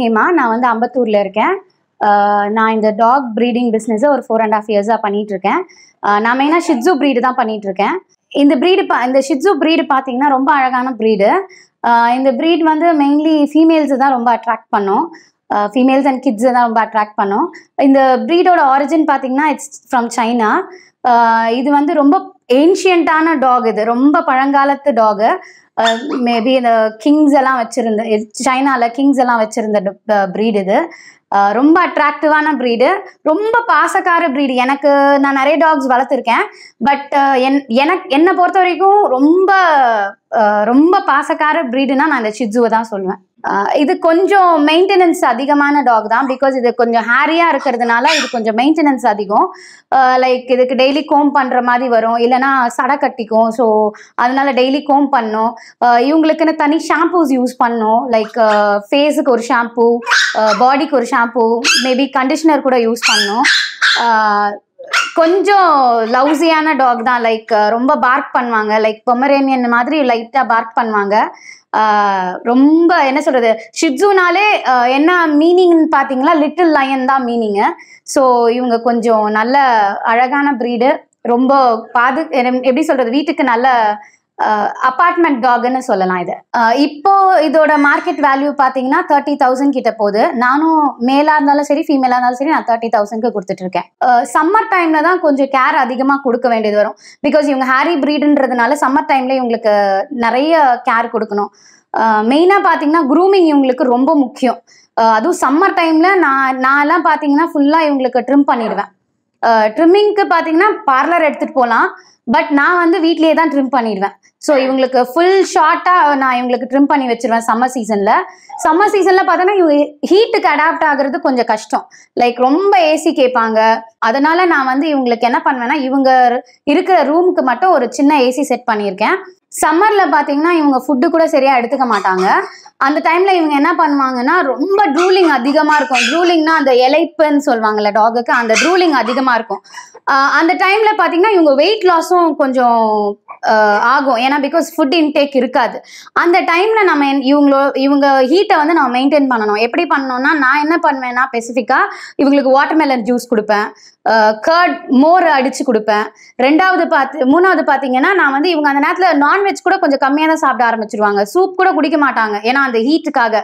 ஹேமா நான் வந்து அம்பத்தூரில் இருக்கேன் நான் இந்த டாக் ப்ரீடிங் பிஸ்னஸை ஒரு ஃபோர் அண்ட் ஆஃப் இயர்ஸாக இருக்கேன் நான் மெயினாக ஷிட்ஸு ப்ரீடு தான் பண்ணிட்டு இருக்கேன் இந்த ப்ரீடு பா இந்த ஷிட்ஸு ப்ரீடு பார்த்தீங்கன்னா ரொம்ப அழகான ப்ரீடு இந்த ப்ரீட் வந்து மெயின்லி ஃபீமேல்ஸு தான் ரொம்ப அட்ராக்ட் பண்ணும் ஃபீமேல்ஸ் அண்ட் கிட்ஸை தான் ரொம்ப அட்ராக்ட் பண்ணும் இந்த ப்ரீடோட ஆரிஜின் பார்த்தீங்கன்னா இட்ஸ் ஃப்ரம் சைனா இது வந்து ரொம்ப ஏன்ஷியண்டான டாக் இது ரொம்ப பழங்காலத்து டாகு மேபி இந்த கிங்ஸ் எல்லாம் வச்சிருந்த சைனால கிங்ஸ் எல்லாம் வச்சிருந்த ப்ரீடு இது ரொம்ப அட்ராக்டிவான ப்ரீடு ரொம்ப பாசக்கார ப்ரீடு எனக்கு நான் நிறைய டாக்ஸ் வளர்த்துருக்கேன் பட் என் எனக்கு என்னை பொறுத்த வரைக்கும் ரொம்ப ரொம்ப பாசக்கார ப்ரீடுனா நான் இந்த ஷிட்ஸுவை தான் சொல்லுவேன் இது கொஞ்சம் மெயின்டெனன்ஸ் அதிகமான டாக் தான் பிகாஸ் இது கொஞ்சம் ஹேரியாக இருக்கிறதுனால இது கொஞ்சம் மெயின்டெனன்ஸ் அதிகம் லைக் இதுக்கு டெய்லி கோம் பண்ணுற மாதிரி வரும் இல்லைனா சடை கட்டிக்கும் ஸோ அதனால டெய்லி கோம் பண்ணும் இவங்களுக்குன்னு தனி ஷாம்பூஸ் யூஸ் பண்ணும் லைக் ஃபேஸுக்கு ஒரு ஷாம்பூ பாடிக்கு ஒரு ஷாம்பூ மேபி கண்டிஷனர் கூட யூஸ் பண்ணும் கொஞ்சம் லவ்ஸியான டாக் தான் லைக் ரொம்ப பார்க் பண்ணுவாங்க லைக் பொமரேனியன் மாதிரி லைட்டாக பார்க் பண்ணுவாங்க ரொம்ப என்ன சொல்றது ஷிட்ஸுனாலே என்ன மீனிங்னு பார்த்தீங்கன்னா லிட்டில் லயன் தான் மீனிங்கு ஸோ இவங்க கொஞ்சம் நல்ல அழகான ப்ரீடு ரொம்ப பாது எப்படி சொல்றது வீட்டுக்கு நல்ல அப்பார்ட்மெண்ட் டாக்னு சொல்லலாம் இது இப்போ இதோட மார்க்கெட் வேல்யூ பார்த்தீங்கன்னா தேர்ட்டி தௌசண்ட் கிட்ட போகுது நானும் மேலாக இருந்தாலும் சரி ஃபீமேலாக இருந்தாலும் சரி நான் தேர்ட்டி தௌசண்ட்க்கு கொடுத்துட்டு இருக்கேன் சம்மர் டைம்ல தான் கொஞ்சம் கேர் அதிகமாக கொடுக்க வேண்டியது வரும் பிகாஸ் இவங்க ஹாரி ப்ரீடுன்றதுனால சம்மர் டைம்ல இவங்களுக்கு நிறைய கேர் கொடுக்கணும் மெயினாக பார்த்தீங்கன்னா குரூமிங் இவங்களுக்கு ரொம்ப முக்கியம் அதுவும் சம்மர் டைம்ல நான் நான் எல்லாம் பார்த்தீங்கன்னா ஃபுல்லாக இவங்களுக்கு ட்ரிம் பண்ணிடுவேன் ட்ரிம்மிங்க்கு பார்த்தீங்கன்னா பார்லர் எடுத்துகிட்டு போகலாம் பட் நான் வந்து வீட்லேயே தான் ட்ரிம் பண்ணிடுவேன் ஸோ இவங்களுக்கு ஃபுல் ஷார்ட்டாக நான் இவங்களுக்கு ட்ரிம் பண்ணி வச்சிருவேன் சம்மர் சீசனில் சம்மர் சீசனில் பார்த்தோன்னா இவங்க ஹீட்டுக்கு அடாப்ட் ஆகுறது கொஞ்சம் கஷ்டம் லைக் ரொம்ப ஏசி கேட்பாங்க அதனால நான் வந்து இவங்களுக்கு என்ன பண்ணுவேன்னா இவங்க இருக்கிற ரூமுக்கு மட்டும் ஒரு சின்ன ஏசி செட் பண்ணியிருக்கேன் சம்மரில் பார்த்தீங்கன்னா இவங்க ஃபுட்டு கூட சரியாக எடுத்துக்க மாட்டாங்க அந்த டைம்ல இவங்க என்ன பண்ணுவாங்கன்னா ரொம்ப ட்ரூலிங் அதிகமா இருக்கும் ட்ரூலிங்னா அந்த இலைப்புன்னு சொல்லுவாங்கல்ல டாகுக்கு அந்த ட்ரூலிங் அதிகமா இருக்கும் அந்த டைம்ல பாத்தீங்கன்னா இவங்க வெயிட் லாஸும் கொஞ்சம் ஆகும் ஏன்னா பிகாஸ் ஃபுட் இன்டேக் இருக்காது அந்த டைமில் நம்ம இவங்களோ இவங்க ஹீட்டை வந்து நம்ம மெயின்டைன் பண்ணணும் எப்படி பண்ணணும்னா நான் என்ன பண்ணுவேன்னா ஸ்பெசிஃபிக்காக இவங்களுக்கு வாட்டர்மெலன் ஜூஸ் கொடுப்பேன் கர்ட் மோர் அடித்து கொடுப்பேன் ரெண்டாவது பார்த்து மூணாவது பார்த்தீங்கன்னா நான் வந்து இவங்க அந்த நேரத்தில் நான்வெஜ் கூட கொஞ்சம் கம்மியாக தான் சாப்பிட ஆரம்பிச்சிருவாங்க சூப் கூட குடிக்க மாட்டாங்க ஏன்னா அந்த ஹீட்டுக்காக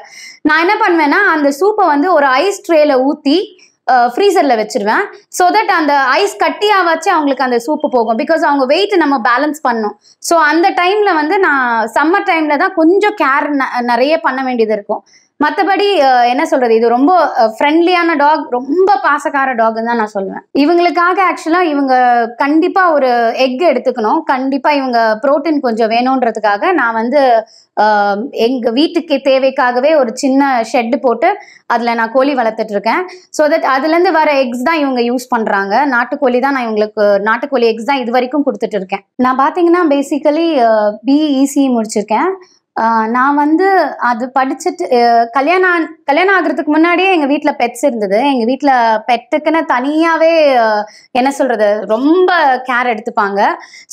நான் என்ன பண்ணுவேன்னா அந்த சூப்பை வந்து ஒரு ஐஸ் ட்ரேல ஊற்றி ஃப்ரீசரில் வச்சிருவேன் ஸோ தட் அந்த ஐஸ் கட்டியாவாச்சு அவங்களுக்கு அந்த சூப்பு போகும் பிகாஸ் அவங்க வெயிட் நம்ம பேலன்ஸ் பண்ணணும் ஸோ அந்த டைமில் வந்து நான் சம்மர் டைமில் தான் கொஞ்சம் கேர் நிறைய பண்ண வேண்டியது இருக்கும் மற்றபடி என்ன சொல்றது இது ரொம்ப ஃப்ரெண்ட்லியான டாக் ரொம்ப பாசக்கார டாக்னு தான் நான் சொல்லுவேன் இவங்களுக்காக ஆக்சுவலாக இவங்க கண்டிப்பா ஒரு எக் எடுத்துக்கணும் கண்டிப்பா இவங்க புரோட்டீன் கொஞ்சம் வேணும்ன்றதுக்காக நான் வந்து எங்க வீட்டுக்கு தேவைக்காகவே ஒரு சின்ன ஷெட்டு போட்டு அதில் நான் கோழி வளர்த்துட்டு இருக்கேன் ஸோ தட் அதுலேருந்து வர எக்ஸ் தான் இவங்க யூஸ் பண்ணுறாங்க நாட்டுக்கோழி தான் நான் இவங்களுக்கு நாட்டுக்கோழி எக்ஸ் தான் இது வரைக்கும் கொடுத்துட்டு இருக்கேன் நான் பார்த்தீங்கன்னா பேசிக்கலி பிஇசி e முடிச்சிருக்கேன் நான் வந்து அது படிச்சுட்டு கல்யாணம் கல்யாணம் ஆகுறதுக்கு முன்னாடியே எங்கள் வீட்டில் பெட்ஸ் இருந்தது எங்கள் வீட்டில் பெட்டுக்குன்னு தனியாகவே என்ன சொல்கிறது ரொம்ப கேர் எடுத்துப்பாங்க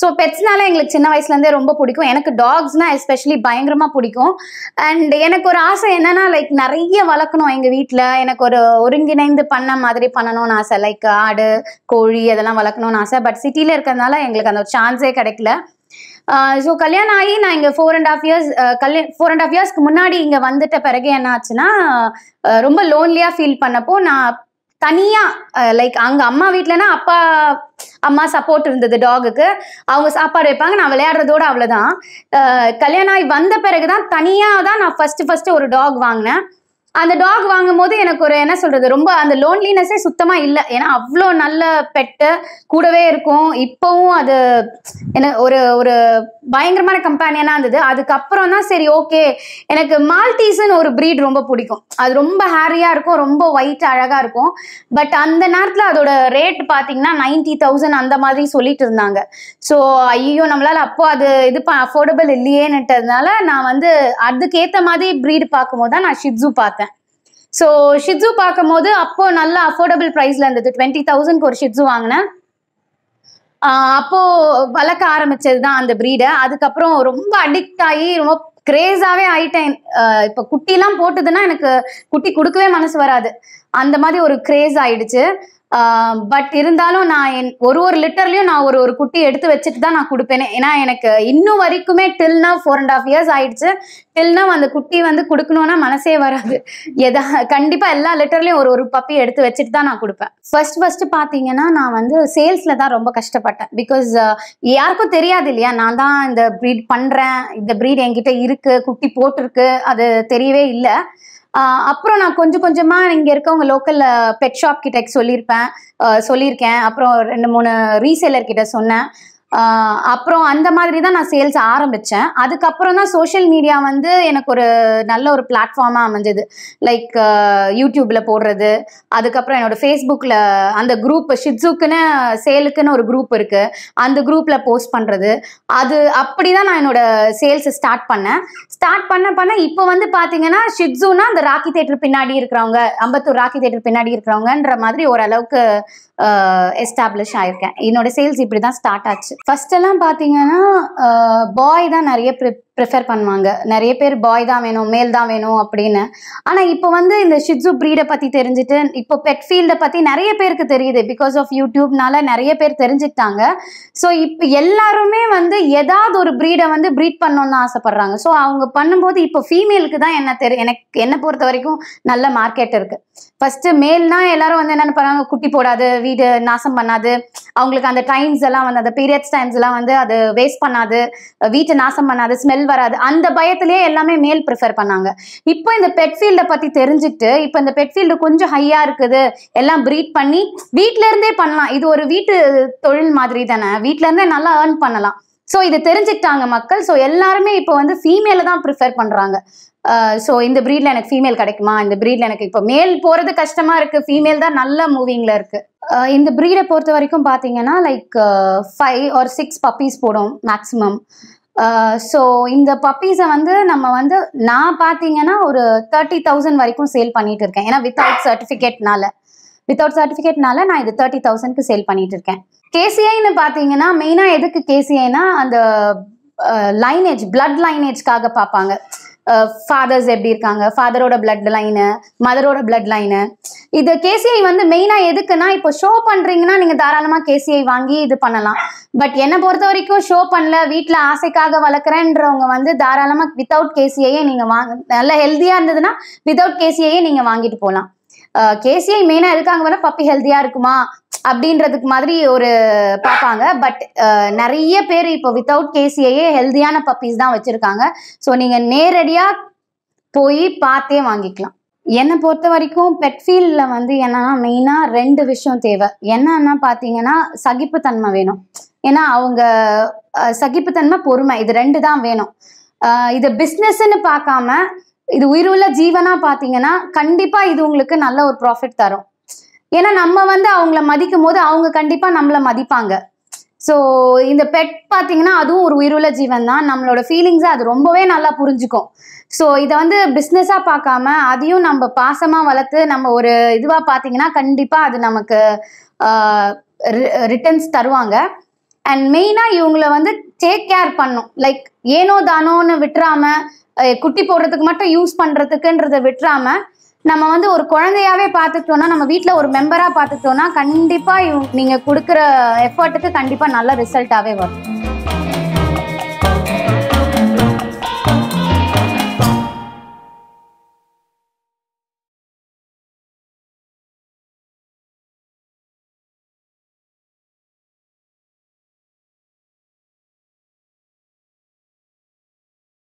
ஸோ பெட்ஸ்னால எங்களுக்கு சின்ன வயசுலேருந்தே ரொம்ப பிடிக்கும் எனக்கு டாக்ஸ்னால் எஸ்பெஷலி பயங்கரமாக பிடிக்கும் அண்ட் எனக்கு ஒரு ஆசை என்னன்னா லைக் நிறைய வளர்க்கணும் எங்கள் வீட்டில் எனக்கு ஒரு ஒருங்கிணைந்து பண்ண மாதிரி பண்ணணும்னு ஆசை லைக் ஆடு கோழி அதெல்லாம் வளர்க்கணும்னு ஆசை பட் சிட்டியில் இருக்கிறதுனால எங்களுக்கு அந்த ஒரு சான்ஸே கிடைக்கல ஸோ கல்யாணம் ஆகி நான் இங்கே ஃபோர் அண்ட் ஆஃப் இயர்ஸ் கல்யாண ஃபோர் அண்ட் ஆஃப் இயர்ஸ்க்கு முன்னாடி இங்கே வந்துட்ட பிறகு என்ன ஆச்சுன்னா ரொம்ப லோன்லியாக ஃபீல் பண்ணப்போ நான் தனியாக லைக் அங்கே அம்மா வீட்டிலனா அப்பா அம்மா சப்போர்ட் இருந்தது டாகுக்கு அவங்க சாப்பாடு வைப்பாங்க நான் விளையாடுறதோட அவ்வளோதான் கல்யாணம் ஆகி வந்த பிறகு தான் தனியாக தான் நான் ஃபஸ்ட்டு ஃபஸ்ட்டு ஒரு டாக் வாங்கினேன் அந்த டாக் வாங்கும் போது எனக்கு ஒரு என்ன சொல்றது ரொம்ப அந்த லோன்லினஸே சுத்தமா இல்லை ஏன்னா அவ்வளோ நல்ல பெட்டு கூடவே இருக்கும் இப்போவும் அது என்ன ஒரு ஒரு பயங்கரமான கம்பெனியனா இருந்தது அதுக்கப்புறம் தான் சரி ஓகே எனக்கு மால்டீஸ்ன்னு ஒரு ப்ரீட் ரொம்ப பிடிக்கும் அது ரொம்ப ஹேரியா இருக்கும் ரொம்ப ஒயிட் அழகா இருக்கும் பட் அந்த நேரத்தில் அதோட ரேட் பார்த்தீங்கன்னா நைன்டி தௌசண்ட் அந்த மாதிரி சொல்லிட்டு இருந்தாங்க ஸோ ஐயோ நம்மளால அப்போ அது இது அஃபோர்டபுள் இல்லையேன்னுட்டதுனால நான் வந்து அதுக்கேற்ற மாதிரி ப்ரீடு பார்க்கும்போது தான் நான் ஷிட்ஸு பார்த்தேன் ஸோ ஷிட்ஸு பார்க்கும்போது அப்போ நல்ல அஃபோர்டபுள் ப்ரைஸில் இருந்தது டுவெண்ட்டி தௌசண்ட்க்கு ஒரு ஷிட்ஸு வாங்கினேன் அப்போ வளர்க்க ஆரம்பிச்சது தான் அந்த ப்ரீடை அதுக்கப்புறம் ரொம்ப அடிக்ட் ஆகி ரொம்ப கிரேஸாவே ஆயிட்டேன் இப்போ குட்டிலாம் போட்டதுன்னா எனக்கு குட்டி கொடுக்கவே மனசு வராது அந்த மாதிரி ஒரு கிரேஸ் ஆயிடுச்சு பட் இருந்தாலும் நான் என் ஒரு ஒரு லிட்டர்லையும் நான் ஒரு ஒரு குட்டி எடுத்து வச்சுட்டு தான் நான் கொடுப்பேனே ஏன்னா எனக்கு இன்னும் வரைக்குமே டில்னா ஃபோர் அண்ட் ஆஃப் இயர்ஸ் ஆயிடுச்சு டில்னா அந்த குட்டி வந்து கொடுக்கணும்னா மனசே வராது எதா கண்டிப்பாக எல்லா லிட்டர்லயும் ஒரு ஒரு பப்பி எடுத்து வச்சுட்டு தான் நான் கொடுப்பேன் ஃபர்ஸ்ட் ஃபர்ஸ்ட் பார்த்தீங்கன்னா நான் வந்து சேல்ஸ்ல தான் ரொம்ப கஷ்டப்பட்டேன் பிகாஸ் யாருக்கும் தெரியாது இல்லையா நான் தான் இந்த ப்ரீட் பண்றேன் இந்த ப்ரீட் என்கிட்ட இருக்கு குட்டி போட்டிருக்கு அது தெரியவே இல்லை அப்புறம் நான் கொஞ்சம் கொஞ்சமா இங்க இருக்கவங்க லோக்கல்ல பெட் ஷாப் கிட்ட சொல்லியிருப்பேன் சொல்லியிருக்கேன் அப்புறம் ரெண்டு மூணு ரீசேலர் கிட்ட சொன்னேன் அப்புறம் அந்த மாதிரி தான் நான் சேல்ஸ் ஆரம்பித்தேன் அதுக்கப்புறம் தான் சோஷியல் மீடியா வந்து எனக்கு ஒரு நல்ல ஒரு பிளாட்ஃபார்மாக அமைஞ்சது லைக் யூடியூப்பில் போடுறது அதுக்கப்புறம் என்னோடய ஃபேஸ்புக்கில் அந்த குரூப் ஷிட்ஸுக்குன்னு சேலுக்குன்னு ஒரு குரூப் இருக்குது அந்த குரூப்பில் போஸ்ட் பண்ணுறது அது அப்படி தான் நான் என்னோடய சேல்ஸை ஸ்டார்ட் பண்ணேன் ஸ்டார்ட் பண்ண பண்ண இப்போ வந்து பார்த்தீங்கன்னா ஷிட்ஸுன்னா அந்த ராக்கி தேட்டர் பின்னாடி இருக்கிறவங்க அம்பத்தூர் ராக்கி தேட்டர் பின்னாடி இருக்கிறவங்கன்ற மாதிரி ஓரளவுக்கு எஸ்டாப்ளிஷ் ஆயிருக்கேன் என்னோட சேல்ஸ் இப்படி தான் ஸ்டார்ட் ஆச்சு ஃபர்ஸ்ட் எல்லாம் பார்த்தீங்கன்னா பாய் தான் நிறைய ப்ரிப் ப்ரிஃபர் பண்ணுவாங்க நிறைய பேர் பாய் தான் வேணும் மேல் தான் வேணும் அப்படின்னு ஆனால் இப்போ வந்து இந்த ஷிட்ஸு ப்ரீடை பற்றி தெரிஞ்சுட்டு இப்போ பெட் ஃபீல்டை பற்றி நிறைய பேருக்கு தெரியுது பிகாஸ் ஆஃப் யூடியூப்னால நிறைய பேர் தெரிஞ்சுக்கிட்டாங்க ஸோ இப்போ எல்லாருமே வந்து ஏதாவது ஒரு ப்ரீடை வந்து ப்ரீட் பண்ணணும்னு ஆசைப்பட்றாங்க ஸோ அவங்க பண்ணும்போது இப்போ ஃபீமேலுக்கு தான் என்ன தெரியும் எனக்கு என்னை பொறுத்த வரைக்கும் நல்ல மார்க்கெட் இருக்குது ஃபஸ்ட்டு மேல்னா எல்லாரும் வந்து என்னென்னு பண்ணுவாங்க குட்டி போடாது வீடு நாசம் பண்ணாது அவங்களுக்கு அந்த டைம்ஸ் எல்லாம் வந்து அந்த பீரியட்ஸ் டைம்ஸ் எல்லாம் வந்து அது வேஸ்ட் பண்ணாது வீட்டை நாசம் பண்ணாது ஸ்மெல் வராது அந்த பயத்திலேயே எல்லாமே மேல் ப்ரிஃபர் பண்ணாங்க இப்போ இந்த பெட் ஃபீல்டை பற்றி தெரிஞ்சுட்டு இப்போ இந்த பெட் ஃபீல்டு கொஞ்சம் ஹையாக இருக்குது எல்லாம் ப்ரீட் பண்ணி வீட்டிலேருந்தே பண்ணலாம் இது ஒரு வீட்டு தொழில் மாதிரி தானே வீட்டிலேருந்தே நல்லா ஏர்ன் பண்ணலாம் ஸோ இதை தெரிஞ்சுக்கிட்டாங்க மக்கள் ஸோ எல்லாருமே இப்போ வந்து ஃபீமேலை தான் ப்ரிஃபர் பண்ணுறாங்க ஸோ இந்த ப்ரீட்ல எனக்கு ஃபீமேல் கிடைக்குமா இந்த ப்ரீட்ல எனக்கு இப்போ மேல் போகிறது கஷ்டமா இருக்கு ஃபீமேல் தான் நல்ல மூவிங்ல இருக்கு இந்த ப்ரீடை பொறுத்த வரைக்கும் பார்த்தீங்கன்னா like five or six puppies போடும் மேக்ஸிமம் ஸோ uh, இந்த பப்பீஸை வந்து நம்ம வந்து நான் பார்த்தீங்கன்னா ஒரு தேர்ட்டி தௌசண்ட் வரைக்கும் சேல் பண்ணிட்டு இருக்கேன் ஏன்னா வித்தவுட் சர்டிஃபிகேட்னால வித்தவுட் சர்டிஃபிகேட்னால நான் இது தேர்ட்டி தௌசண்ட்க்கு சேல் பண்ணிட்டு இருக்கேன் கேசிஐன்னு பார்த்தீங்கன்னா மெயினாக எதுக்கு கேசிஐனா அந்த லைனேஜ் பிளட் லைனேஜ்க்காக பார்ப்பாங்க ஃபாதர்ஸ் எப்படி இருக்காங்க ஃபாதரோட பிளட் லைனு மதரோட பிளட் லைனு இது கேசிஐ வந்து மெயினாக எதுக்குன்னா இப்போ ஷோ பண்ணுறீங்கன்னா நீங்கள் தாராளமாக கேசிஐ வாங்கி இது பண்ணலாம் பட் என்னை பொறுத்த வரைக்கும் ஷோ பண்ணல வீட்டில் ஆசைக்காக வளர்க்குறேன்றவங்க வந்து தாராளமாக வித்தவுட் கேசிஐயே நீங்கள் வாங்க நல்ல ஹெல்த்தியாக இருந்ததுன்னா வித்தவுட் கேசிஐயே நீங்கள் வாங்கிட்டு போகலாம் கேசிஐ மெயினா இருக்காங்க பப்பி ஹெல்த்தியா இருக்குமா அப்படின்றதுக்கு மாதிரி ஒரு பார்ப்பாங்க பட் நிறைய பேர் இப்போ வித்தவுட் கேசிஐயே ஹெல்த்தியான பப்பிஸ் தான் வச்சிருக்காங்க ஸோ நீங்க நேரடியா போய் பார்த்தே வாங்கிக்கலாம் என்னை பொறுத்த வரைக்கும் பெட் ஃபீல்டில் வந்து என்னன்னா மெயினாக ரெண்டு விஷயம் தேவை என்னன்னா பார்த்தீங்கன்னா சகிப்புத்தன்மை வேணும் ஏன்னா அவங்க சகிப்புத்தன்மை பொறுமை இது ரெண்டு தான் வேணும் இது பிஸ்னஸ்ன்னு பார்க்காம இது உள்ள ஜீவனா பாத்தீங்கன்னா கண்டிப்பா இது உங்களுக்கு நல்ல ஒரு ப்ராஃபிட் தரும் ஏன்னா நம்ம வந்து அவங்கள மதிக்கும் போது அவங்க கண்டிப்பா நம்மள மதிப்பாங்க ஸோ இந்த பெட் பார்த்தீங்கன்னா அதுவும் ஒரு உயிருள்ள ஜீவன் தான் நம்மளோட ஃபீலிங்ஸை அது ரொம்பவே நல்லா புரிஞ்சுக்கும் ஸோ இதை வந்து பிஸ்னஸாக பார்க்காம அதையும் நம்ம பாசமாக வளர்த்து நம்ம ஒரு இதுவாக பார்த்தீங்கன்னா கண்டிப்பாக அது நமக்கு ரிட்டர்ன்ஸ் தருவாங்க அண்ட் மெயினாக இவங்களை வந்து டேக் கேர் பண்ணும் லைக் ஏனோ தானோன்னு விட்டுறாம குட்டி போடுறதுக்கு மட்டும் யூஸ் பண்ணுறதுக்குன்றதை விட்டுறாம நம்ம வந்து ஒரு குழந்தையாவே பார்த்துட்டோம்னா நம்ம வீட்டில் ஒரு மெம்பராக பார்த்துட்டோம்னா கண்டிப்பாக நீங்கள் கொடுக்குற எஃபர்ட்டுக்கு கண்டிப்பாக நல்ல ரிசல்ட்டாகவே வரும்